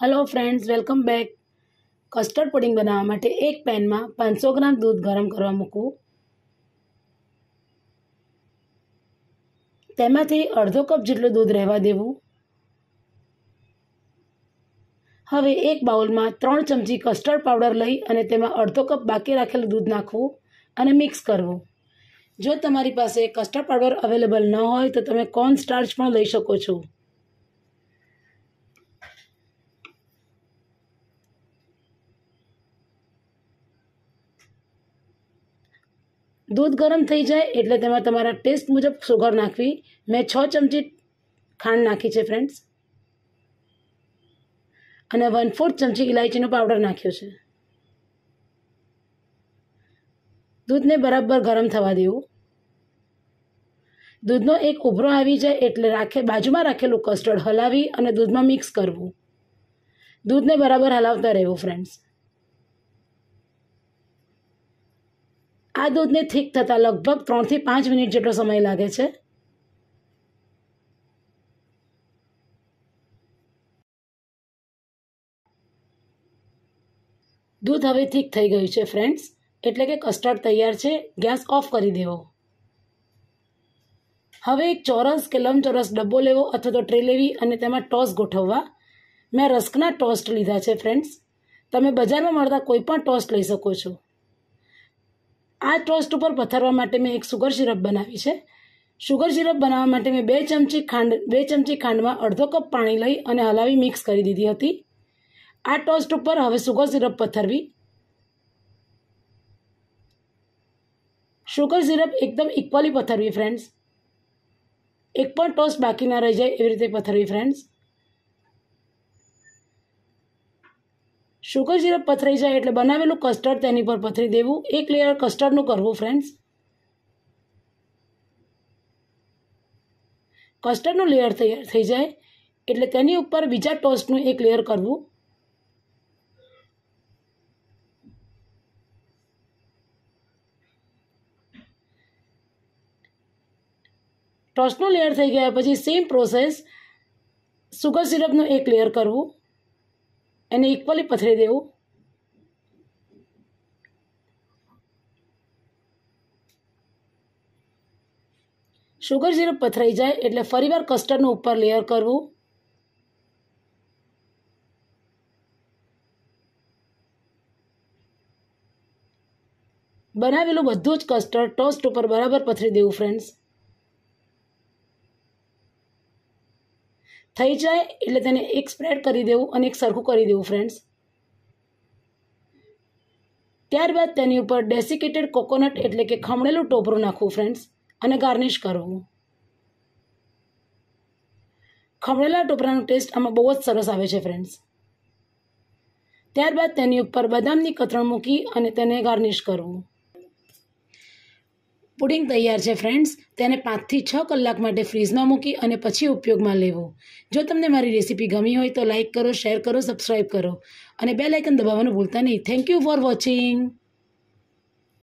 hello friends welcome back custard pudding બનાવવા માટે એક પેનમાં પાંચસો ગ્રામ દૂધ ગરમ કરવા મૂકવું તેમાંથી અડધો કપ જેટલું દૂધ રહેવા દેવું હવે એક બાઉલમાં ત્રણ ચમચી કસ્ટર્ડ પાવડર લઈ અને તેમાં અડધો કપ બાકી રાખેલું દૂધ નાખવું અને મિક્સ કરવું જો તમારી પાસે કસ્ટર્ડ પાવડર અવેલેબલ ન હોય તો તમે કોર્ન સ્ટાર્ચ પણ લઈ શકો છો દૂધ ગરમ થઈ જાય એટલે તેમાં તમારા ટેસ્ટ મુજબ સુગર નાખવી મેં છ ચમચી ખાંડ નાખી છે ફ્રેન્ડ્સ અને વન ફોર્થ ચમચી ઇલાયચીનો પાવડર નાખ્યો છે દૂધને બરાબર ગરમ થવા દેવું દૂધનો એક ઉભરો આવી જાય એટલે રાખે બાજુમાં રાખેલું કસ્ટર્ડ હલાવી અને દૂધમાં મિક્સ કરવું દૂધને બરાબર હલાવતા રહેવું ફ્રેન્ડ્સ આ દૂધને થીક થતાં લગભગ ત્રણથી પાંચ મિનિટ જેટલો સમય લાગે છે દૂધ હવે થીક થઈ ગયું છે ફ્રેન્ડ્સ એટલે કે કસ્ટર્ડ તૈયાર છે ગેસ ઓફ કરી દેવો હવે એક ચોરસ કે લંબચોરસ ડબ્બો લેવો અથવા તો ટ્રે લેવી અને તેમાં ટોસ ગોઠવવા મેં રસ્કના ટોસ્ટ લીધા છે ફ્રેન્ડ્સ તમે બજારમાં મળતા કોઈ પણ ટોસ્ટ લઈ શકો છો આ ટોસ્ટ ઉપર પથારવા માટે મેં એક સુગર સિરપ બનાવી છે સુગર સિરપ બનાવવા માટે મેં બે ચમચી ખાંડ બે ચમચી ખાંડમાં અડધો કપ પાણી લઈ અને હલાવી મિક્સ કરી દીધી હતી આ ટોસ્ટ ઉપર હવે સુગર સિરપ પથરવી સુગર સિરપ એકદમ ઇક્વલી પથરવી ફ્રેન્ડ્સ એક પણ ટોસ્ટ બાકી ના રહી જાય એવી રીતે પથરવી ફ્રેન્ડ્સ શુગર સિરપ પથરાઈ જાય એટલે બનાવેલું કસ્ટર્ડ તેની પર પથરી દેવું એક લેયર કસ્ટર્ડનું કરવું ફ્રેન્ડ્સ કસ્ટર્ડનું લેયર તૈયાર થઈ જાય એટલે તેની ઉપર બીજા ટોસ્ટનું એક લેયર કરવું ટોસ્ટનું લેયર થઈ ગયા પછી સેમ પ્રોસેસ સુગર સિરપનું એક લેયર કરવું એને ઇક્વલી પથરી દેવું શુગર સિરપ પથરાઈ જાય એટલે ફરીવાર કસ્ટર્ડનું ઉપર લેયર કરવું બનાવેલું બધું જ કસ્ટર્ડ ટોસ્ટ ઉપર બરાબર પથરી દેવું ફ્રેન્ડ્સ થઈ જાય એટલે તેને એક સ્પ્રેડ કરી દેવું અને એક સરખું કરી દેવું ફ્રેન્ડ્સ ત્યારબાદ તેની ઉપર ડેસિકેટેડ કોકોનટ એટલે કે ખમણેલું ટોપરું નાખવું ફ્રેન્ડ્સ અને ગાર્નિશ કરવું ખમણેલા ટોપરાનો ટેસ્ટ આમાં બહુ જ સરસ આવે છે ફ્રેન્ડ્સ ત્યારબાદ તેની ઉપર બદામની કતરણ મૂકી અને તેને ગાર્નિશ કરવું પુડિંગ તૈયાર છે ફ્રેન્ડ્સ તેને પાંચથી છ કલાક માટે ફ્રીજમાં મૂકી અને પછી ઉપયોગમાં લેવો જો તમને મારી રેસીપી ગમી હોય તો લાઇક કરો શેર કરો સબસ્ક્રાઈબ કરો અને બે લાઇકન દબાવવાનું ભૂલતા નહીં થેન્ક યુ ફોર વોચિંગ